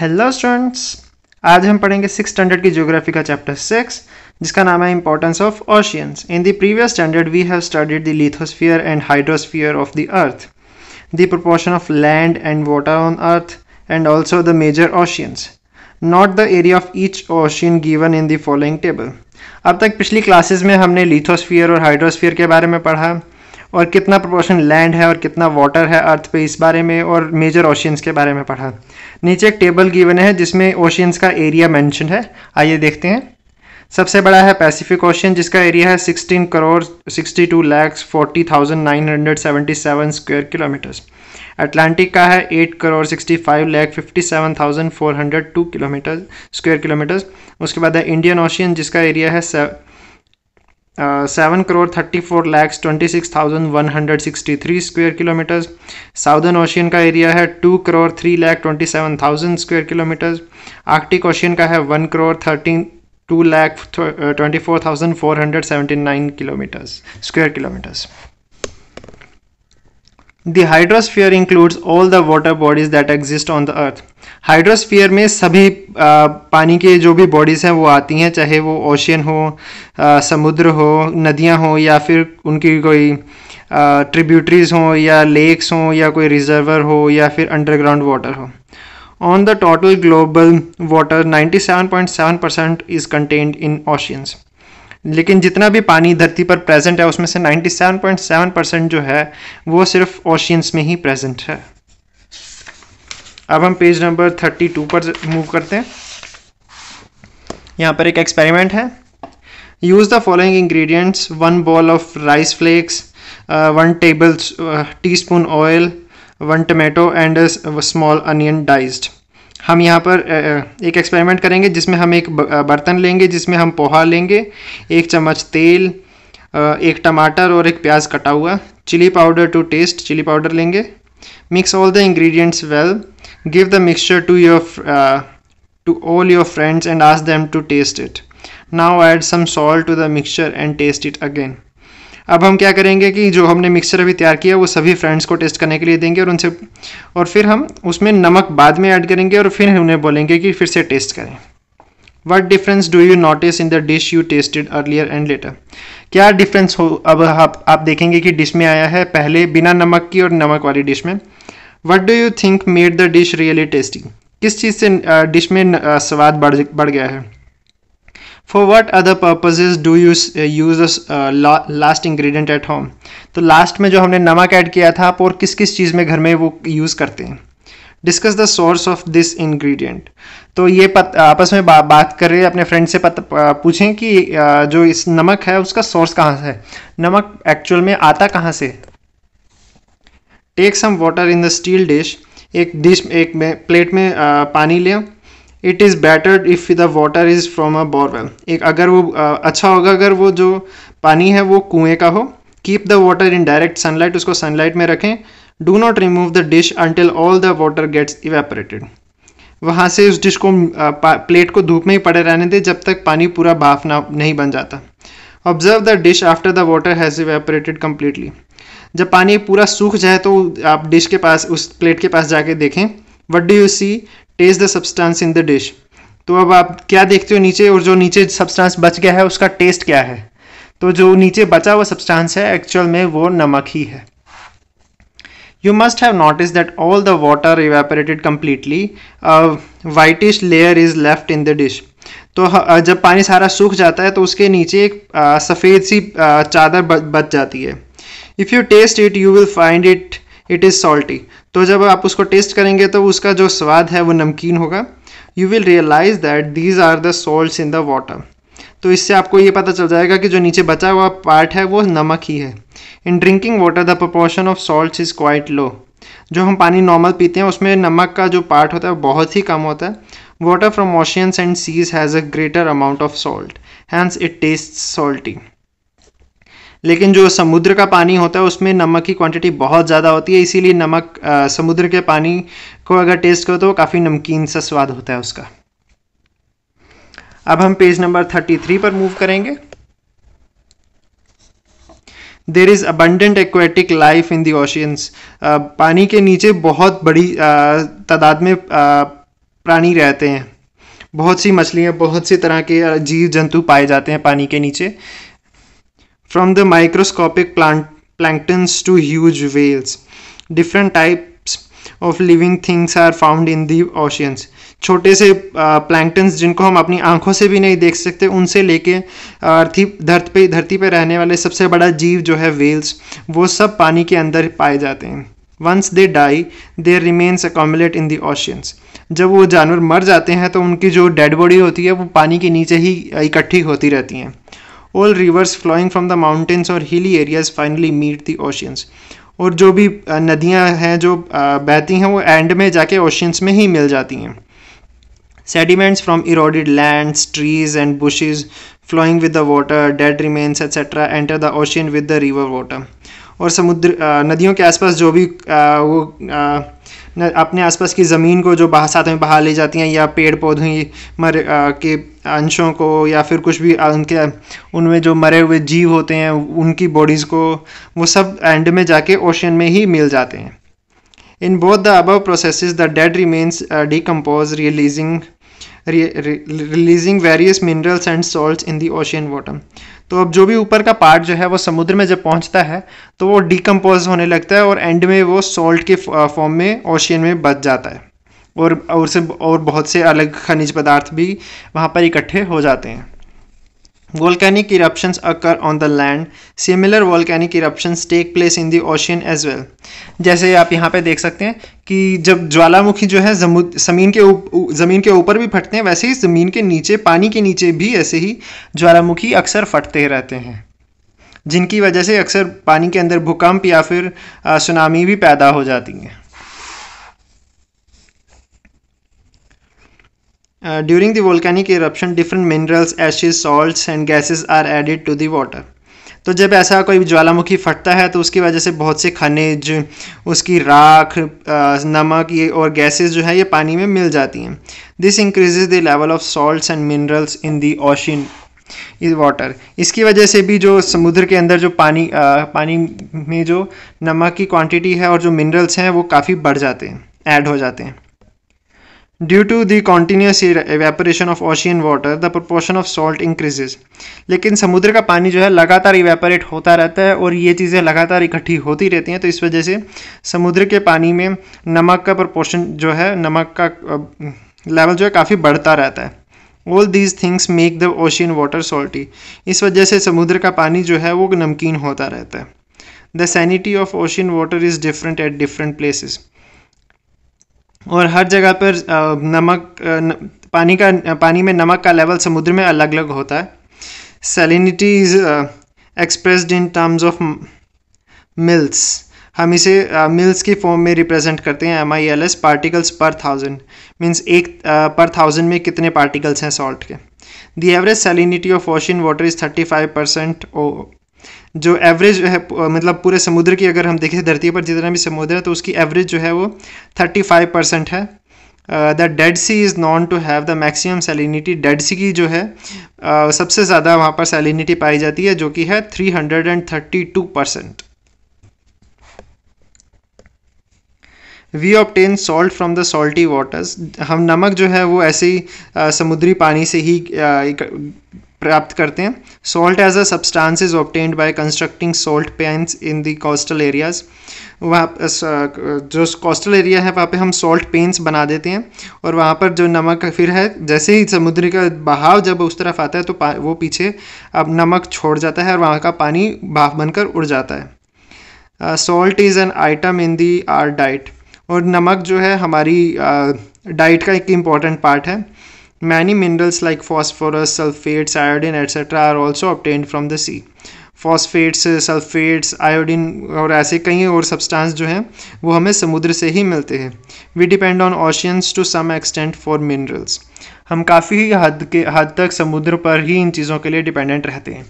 Hello students आज हम पढ़ेंगे सिक्स स्टैंडर्ड की ज्योग्राफी का चैप्टर सिक्स जिसका नाम है importance of oceans in the previous standard we have studied the lithosphere and hydrosphere of the earth the proportion of land and water on earth and also the major oceans note the area of each ocean given in the following table अब तक पिछली classes में हमने lithosphere और hydrosphere के बारे में पढ़ा और कितना प्रोपोर्शन लैंड है और कितना वाटर है अर्थ पे इस बारे में और मेजर ओशियंस के बारे में पढ़ा नीचे एक टेबल गिवन है जिसमें ओशियंस का एरिया मैंशन है आइए देखते हैं सबसे बड़ा है पैसिफिक ओशियन जिसका एरिया है 16 crore 62 lakhs forty square kilometers Atlantic का है 8 crore 65 lakh fifty kilometer square kilometers उसके बाद है इंडियन ओशियन जिसका एरिया है Uh, 7 crore 34 lakhs 26,163 square kilometers. Southern Ocean का एरिया है 2 crore 3 lakh 27,000 square kilometers. Arctic Ocean का है 1 crore 13 2 lakh uh, 24,479 kilometers square kilometers. The hydrosphere includes all the water bodies that exist on the earth. Hydrosphere में सभी आ, पानी के जो भी बॉडीज़ हैं वो आती हैं चाहे वो ओशियन हो आ, समुद्र हो नदियाँ हो या फिर उनकी कोई ट्रिब्यूटरीज हों या लेक्स हों या कोई रिजर्वर हो या फिर अंडरग्राउंड वाटर हो on the total global water 97.7% is contained in oceans लेकिन जितना भी पानी धरती पर प्रेजेंट है उसमें से 97.7% जो है वो सिर्फ ओशियंस में ही प्रेजेंट है अब हम पेज नंबर थर्टी टू पर मूव करते हैं यहाँ पर एक एक्सपेरिमेंट है use the following ingredients one bowl of rice flakes one tablespoon oil one tomato and small onion diced हम यहाँ पर uh, uh, एक एक्सपेरिमेंट करेंगे जिसमें हम एक uh, बर्तन लेंगे जिसमें हम पोहा लेंगे एक चम्मच तेल एक टमाटर और एक प्याज कटा हुआ chili powder to taste chili powder लेंगे mix all the ingredients well Give the mixture to your uh, to all your friends and ask them to taste it. Now add some salt to the mixture and taste it again. अब हम क्या करेंगे कि जो हमने mixture अभी तैयार किया वो सभी फ्रेंड्स को टेस्ट करने के लिए देंगे और उनसे और फिर हम उसमें नमक बाद में ऐड करेंगे और फिर उन्हें बोलेंगे कि फिर से टेस्ट करें what difference do you notice in the dish you tasted earlier and later क्या डिफरेंस हो अब आप, आप देखेंगे कि डिश में आया है पहले बिना नमक की और नमक वाली डिश में what do you think made the dish really tasty किस चीज़ से डिश में स्वाद बढ़ बढ़ गया है for what other purposes do you use last ingredient at home तो लास्ट में जो हमने नमक ऐड किया था आप और किस किस चीज़ में घर में वो यूज़ करते हैं discuss the source of this ingredient तो ये पत, आपस में बा, बात कर रहे अपने फ्रेंड से पत, पूछें कि जो इस नमक है उसका सोर्स कहाँ से है नमक एक्चुअल में आता कहाँ से take some water in the steel dish एक डिश एक में प्लेट में आ, पानी लें it is better if the water is from a borewell एक अगर वो आ, अच्छा होगा अगर वो जो पानी है वो कुएँ का हो keep the water in direct sunlight उसको सनलाइट में रखें do not remove the dish until all the water gets evaporated वहाँ से उस डिश को आ, प्लेट को धूप में ही पड़े रहने दें जब तक पानी पूरा बाफ ना नहीं बन जाता observe the dish after the water has evaporated completely जब पानी पूरा सूख जाए तो आप डिश के पास उस प्लेट के पास जाके देखें what do you see taste the substance in the dish तो अब आप क्या देखते हो नीचे और जो नीचे सब्सटेंस बच गया है उसका टेस्ट क्या है तो जो नीचे बचा हुआ सब्सटेंस है एक्चुअल में वो नमक ही है you must have notice that all the water evaporated completely whitish layer is left in the dish तो जब पानी सारा सूख जाता है तो उसके नीचे एक सफ़ेद सी चादर बच जाती है if you taste it you will find it it is salty तो जब आप उसको टेस्ट करेंगे तो उसका जो स्वाद है वो नमकीन होगा you will realize that these are the salt in the water तो इससे आपको ये पता चल जाएगा कि जो नीचे बचा हुआ पार्ट है वो नमक ही है in drinking water the proportion of salt is quite low जो हम पानी नॉर्मल पीते हैं उसमें नमक का जो पार्ट होता है वो बहुत ही कम होता है water from oceans and seas has a greater amount of salt hence it taste salty लेकिन जो समुद्र का पानी होता है उसमें नमक की क्वांटिटी बहुत ज़्यादा होती है इसीलिए नमक समुद्र के पानी को अगर टेस्ट करो तो काफ़ी नमकीन सा स्वाद होता है उसका अब हम पेज नंबर थर्टी थ्री पर मूव करेंगे there is abundant aquatic life in the oceans पानी के नीचे बहुत बड़ी तादाद में प्राणी रहते हैं बहुत सी मछलियाँ बहुत सी तरह के जीव जंतु पाए जाते हैं पानी के नीचे from the microscopic plant, planktons to huge whales. Different types of living things are found in the oceans. छोटे से प्लैंक्टन्स जिनको हम अपनी आंखों से भी नहीं देख सकते उनसे लेके अर्थी धरती पे धरती पे रहने वाले सबसे बड़ा जीव जो है वेल्स वो सब पानी के अंदर पाए जाते हैं once they die their remains accumulate in the oceans जब वो जानवर मर जाते हैं तो उनकी जो डेड बॉडी होती है वो पानी के नीचे ही इकट्ठी होती रहती हैं all rivers flowing from the mountains और hilly areas finally meet the oceans और जो भी नदियाँ हैं जो बहती हैं वो एंड में जाके ओशियंस में ही मिल जाती हैं sediments from eroded lands trees and bushes flowing with the water dead remains etcetera enter the ocean with the river water और समुद्र नदियों के आसपास जो भी वो अपने आसपास की ज़मीन को जो साथ में बहा ले जाती हैं या पेड़ पौधे मर के अंशों को या फिर कुछ भी उनके उनमें जो मरे हुए जीव होते हैं उनकी बॉडीज़ को वो सब एंड में जाके ओशन में ही मिल जाते हैं in both the above process the dead remains decompose releasing releasing various minerals and salt in the ocean water तो अब जो भी ऊपर का पार्ट जो है वो समुद्र में जब पहुंचता है तो वो डिकम्पोज होने लगता है और एंड में वो सॉल्ट के फॉर्म uh, में ओशियन में बच जाता है और और से और बहुत से अलग खनिज पदार्थ भी वहाँ पर इकट्ठे हो जाते हैं volcanic eruptions occur on the land similar volcanic eruptions take place in the ocean as well जैसे आप यहाँ पे देख सकते हैं कि जब ज्वालामुखी जो है जमीन के उप, जमीन के ऊपर भी फटते हैं वैसे ही ज़मीन के नीचे पानी के नीचे भी ऐसे ही ज्वालामुखी अक्सर फटते रहते हैं जिनकी वजह से अक्सर पानी के अंदर भूकंप या फिर सुनामी भी पैदा हो जाती हैं during the volcanic eruption different minerals ashes ashes, and gases are added to the water तो जब ऐसा कोई ज्वालामुखी फटता है तो उसकी वजह से बहुत से खनिज उसकी राख uh, नमक ये और गैसेज जो है ये पानी में मिल जाती हैं this increases the level of salts and minerals in the ocean is water इसकी वजह से भी जो समुद्र के अंदर जो पानी आ, uh, पानी में जो नमक की क्वांटिटी है और जो मिनरल्स हैं वो काफ़ी बढ़ जाते हैं ऐड हो जाते हैं due to the continuous e- evaporation of ocean water the proportion of salt increases लेकिन समुद्र का पानी जो है लगातार इवेपोरेट होता रहता है और ये चीज़ें लगातार इकट्ठी होती रहती हैं तो इस वजह से समुद्र के पानी में नमक का प्रपोर्शन जो है नमक का लेवल जो है काफ़ी बढ़ता रहता है all these things make the ocean water salty इस वजह से समुद्र का पानी जो है वो नमकीन होता रहता है the salinity of ocean water is different at different places और हर जगह पर नमक पानी का पानी में नमक का लेवल समुद्र में अलग अलग होता है salinity is expressed in terms of mils हम इसे मिल्स uh, की फॉर्म में रिप्रेजेंट करते हैं M I L S particles per thousand means एक पर uh, थाउजेंड में कितने पार्टिकल्स हैं सॉल्ट के the average salinity of ocean water is thirty five percent जो एवरेज जो है मतलब पूरे समुद्र की अगर हम देखें तो धरती पर जितना भी समुद्र है तो उसकी एवरेज जो है वो थर्टी फाइव परसेंट है the Dead Sea is known to have the maximum salinity Dead Sea की जो है uh, सबसे ज़्यादा वहाँ पर सेलिनिटी पाई जाती है जो कि है three hundred and thirty two percent we obtain salt from the salty waters हम नमक जो है वो ऐसे ही समुद्री पानी से ही प्राप्त करते हैं salt as a substance is obtained by constructing salt pans in the coastal areas वहाँ जो कोस्टल एरिया है वहाँ पे हम सॉल्ट पेंस बना देते हैं और वहाँ पर जो नमक फिर है जैसे ही समुद्र का बहाव जब उस तरफ आता है तो वो पीछे अब नमक छोड़ जाता है और वहाँ का पानी भाप बनकर उड़ जाता है salt is an item in the our diet और नमक जो है हमारी डाइट uh, का एक इम्पॉर्टेंट पार्ट है Many minerals like phosphorus, sulfates, iodine, etc. are also obtained from the sea. Phosphates sulphates iodine और ऐसे कई और सब्सटेंस जो हैं वो हमें समुद्र से ही मिलते हैं we depend on oceans to some extent for minerals हम काफ़ी हद के हद तक समुद्र पर ही इन चीज़ों के लिए डिपेंडेंट रहते हैं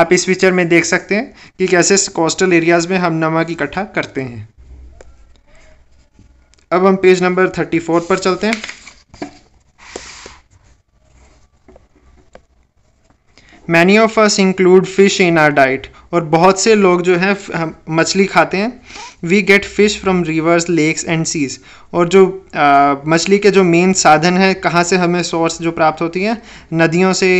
आप इस पिक्चर में देख सकते हैं कि कैसे कोस्टल एरियाज़ में हम नमक इकट्ठा करते हैं अब हम पेज नंबर थर्टी फोर पर चलते हैं many of us include fish in our diet और बहुत से लोग जो है मछली खाते हैं we get fish from rivers lakes and seas और जो मछली के जो मेन साधन है कहाँ से हमें सोर्स जो प्राप्त होती हैं नदियों से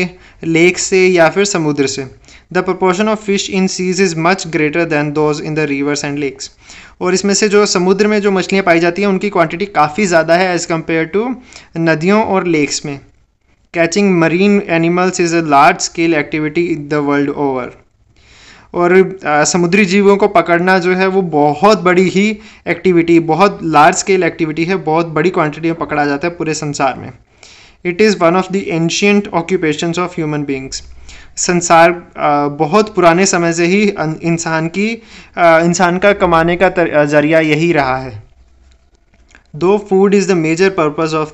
लेक से या फिर समुद्र से the proportion of fish in seas is much greater than those in the rivers and lakes और इसमें से जो समुद्र में जो मछलियाँ पाई जाती हैं उनकी क्वान्टिटी काफ़ी ज़्यादा है एज़ कम्पेयर टू नदियों और लेक्स में catching marine animals is a large scale activity in the world over और आ, समुद्री जीवों को पकड़ना जो है वो बहुत बड़ी ही एक्टिविटी बहुत लार्ज स्केल एक्टिविटी है बहुत बड़ी क्वांटिटी में पकड़ा जाता है पूरे संसार में it is one of the ancient occupations of human beings संसार बहुत पुराने समय से ही इंसान की इंसान का कमाने का जरिया यही रहा है दो food is the major purpose of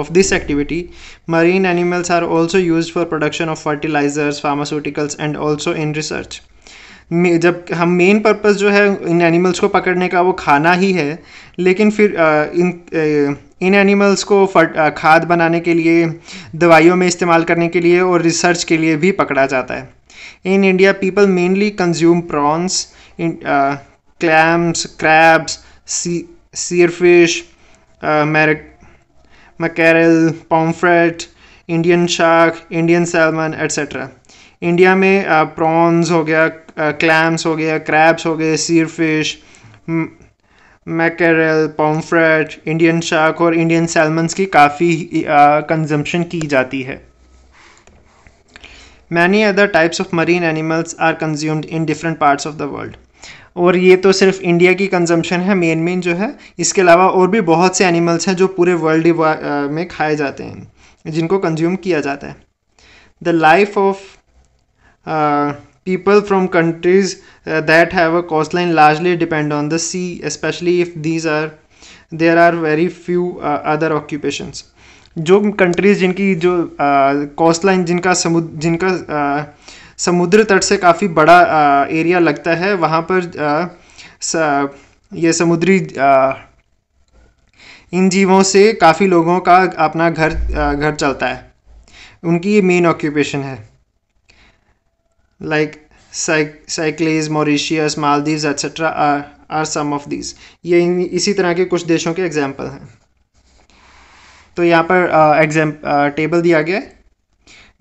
of this activity marine animals are also use for production of fertilisers pharmaceuticals and also in research जब हम मेन पर्पज जो है इन एनिमल्स को पकड़ने का वो खाना ही है लेकिन फिर इन इन एनिमल्स को फट खाद बनाने के लिए दवाइयों में इस्तेमाल करने के लिए और रिसर्च के लिए भी पकड़ा जाता है in India people mainly consume prawns clams crabs sea seerfish uh, mackerel pomfret Indian shark Indian salmon etcetera India में प्रॉन्स uh, हो गया क्लैम्स uh, हो गया क्रैब्स हो गए seerfish mackerel pomfret Indian shark और इंडियन सैलमन्स की काफ़ी कंजम्पशन uh, की जाती है many other types of marine animals are consumed in different parts of the world और ये तो सिर्फ इंडिया की कंजम्पशन है मेन मेन जो है इसके अलावा और भी बहुत से एनिमल्स हैं जो पूरे वर्ल्ड में खाए जाते हैं जिनको कंज्यूम किया जाता है the life of people from countries that have a coastline largely depend on the sea specially if these are there are very few other occupations जो कंट्रीज जिनकी जो कॉस्ट uh, लाइन जिनका समुद्र जिनका uh, समुद्र तट से काफ़ी बड़ा आ, एरिया लगता है वहाँ पर आ, स, ये समुद्री आ, इन जीवों से काफ़ी लोगों का अपना घर आ, घर चलता है उनकी ये मेन ऑक्यूपेशन है like Seychelles Mauritius Maldives etcetera are some of these ये इसी तरह के कुछ देशों के एग्जाम्पल हैं तो यहाँ पर एग्जाम टेबल दिया गया है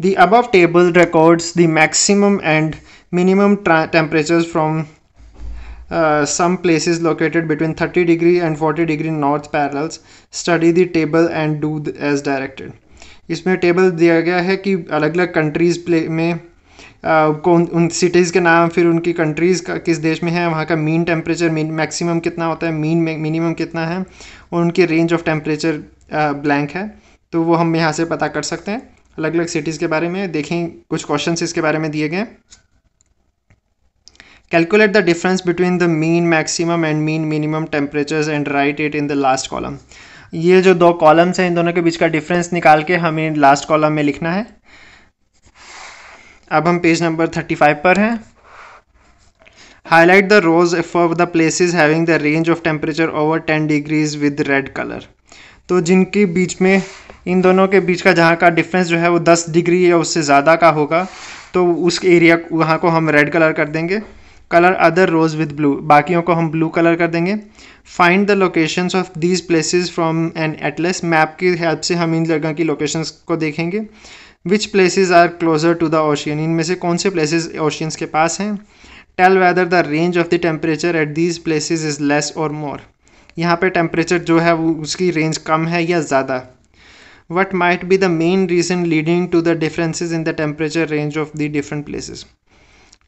The above table records the maximum and minimum temperatures from uh, some places located between 30 degree and 40 degree north parallels study the table and do as directed इसमें टेबल दिया गया है कि अलग अलग कंट्रीज़ प्ले में आ, कौन उन सिटीज़ के नाम फिर उनकी कंट्रीज़ का किस देश में है वहाँ का मीन टेम्परेचर मैक्सिमम कितना होता है मीन मिनिमम कितना है और उनकी रेंज ऑफ टेम्परेचर ब्लैंक है तो वो हम यहाँ से पता कर सकते हैं अलग अलग सिटीज़ के बारे में देखें कुछ क्वेश्चन इसके बारे में दिए गए calculate the difference between the mean maximum and mean minimum temperature and write it in the last column ये जो दो कॉलम्स हैं इन दोनों के बीच का डिफरेंस निकाल के हमें लास्ट कॉलम में लिखना है अब हम पेज नंबर थर्टी फाइव पर हैं highlight the rows for the places having the range of temperature over ten degrees with red colour तो जिनके बीच में इन दोनों के बीच का जहाँ का डिफरेंस जो है वो दस डिग्री या उससे ज़्यादा का होगा तो उस एरिया वहाँ को हम रेड कलर कर देंगे colour other rows with blue बाकियों को हम ब्लू कलर कर देंगे find the locations of these places from an atlas map की हेल्प से हम इन जगह की लोकेशंस को देखेंगे which places are closer to the ocean इनमें से कौन से प्लेसेस ओशियंस के पास हैं tell whether the range of the temperature at these places is less और मोर यहाँ पे टेम्परेचर जो है वो उसकी रेंज कम है या ज़्यादा what might be the main reason leading to the differences in the temperature range of the different places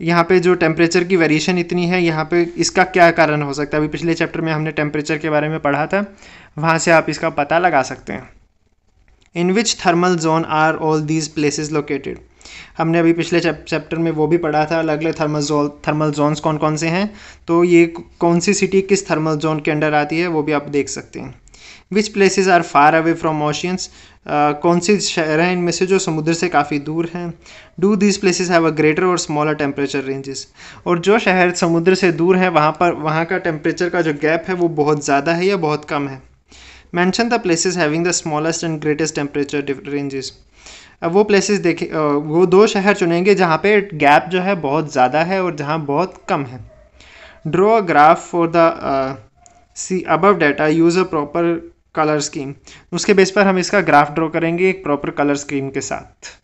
यहाँ पे जो टेम्परेचर की वेरिएशन इतनी है यहाँ पे इसका क्या कारण हो सकता है अभी पिछले चैप्टर में हमने टेम्परेचर के बारे में पढ़ा था वहाँ से आप इसका पता लगा सकते हैं in which thermal zone are all these places located हमने अभी पिछले चैप्टर में वो भी पढ़ा था अलग अलग थर्मल जो थर्मल जोन्स कौन कौन से हैं तो ये कौन सी सिटी किस थर्मल जोन के अंडर आती है वो भी आप देख सकते हैं which places are far away from oceans कौन सी शहर हैं इनमें से जो समुद्र से काफ़ी दूर हैं do these places have a greater और स्मॉलर टेम्परेचर रेंजेस और जो शहर समुद्र से दूर हैं वहाँ पर वहाँ का टेम्परेचर का जो गैप है वो बहुत ज़्यादा है या बहुत कम है mention the place having the smallest and greatest temperature ranges वो प्लेसेस देखे वो दो शहर चुनेंगे जहाँ पे गैप जो है बहुत ज़्यादा है और जहाँ बहुत कम है draw a graph for the सी above data use a proper colour scheme उसके बेस पर हम इसका ग्राफ ड्रॉ करेंगे एक प्रॉपर कलर स्कीम के साथ